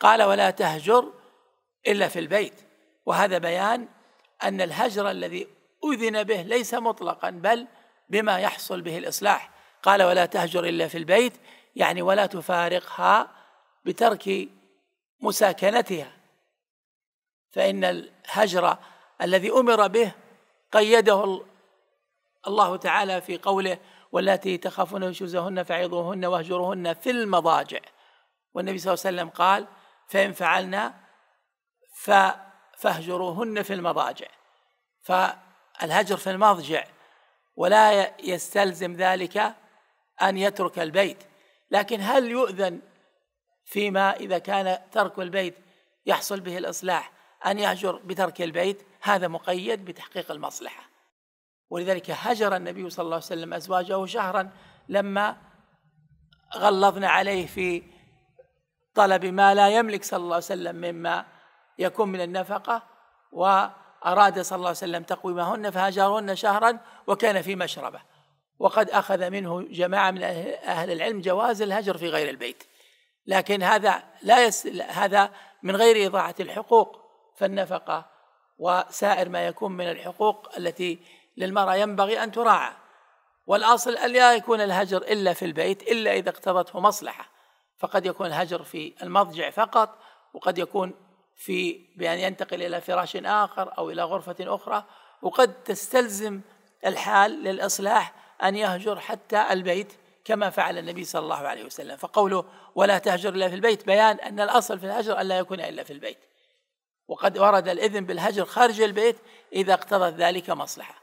قال ولا تهجر إلا في البيت وهذا بيان أن الهجر الذي أذن به ليس مطلقا بل بما يحصل به الإصلاح قال ولا تهجر إلا في البيت يعني ولا تفارقها بترك مساكنتها فإن الهجر الذي أمر به قيده الله تعالى في قوله واللاتي تخافون نشوزهن فعظوهن واهجروهن في المضاجع والنبي صلى الله عليه وسلم قال فإن فعلنا فاهجروهن في المضاجع فالهجر في المضجع ولا يستلزم ذلك أن يترك البيت لكن هل يؤذن فيما إذا كان ترك البيت يحصل به الإصلاح أن يهجر بترك البيت هذا مقيد بتحقيق المصلحة ولذلك هجر النبي صلى الله عليه وسلم أزواجه شهرا لما غلظنا عليه في طلب ما لا يملك صلى الله عليه وسلم مما يكون من النفقة وأراد صلى الله عليه وسلم تقويمهن فهاجرهن شهرا وكان في مشربه وقد أخذ منه جماعة من أهل العلم جواز الهجر في غير البيت لكن هذا لا يس هذا من غير إضاعة الحقوق فالنفقة وسائر ما يكون من الحقوق التي للمرأة ينبغي أن تراعى والأصل أن لا يكون الهجر إلا في البيت إلا إذا اقتضته مصلحة فقد يكون الهجر في المضجع فقط وقد يكون في بأن ينتقل إلى فراش آخر أو إلى غرفة أخرى وقد تستلزم الحال للإصلاح أن يهجر حتى البيت كما فعل النبي صلى الله عليه وسلم فقوله ولا تهجر إلا في البيت بيان أن الأصل في الهجر ألا يكون إلا في البيت وقد ورد الإذن بالهجر خارج البيت إذا اقتضت ذلك مصلحة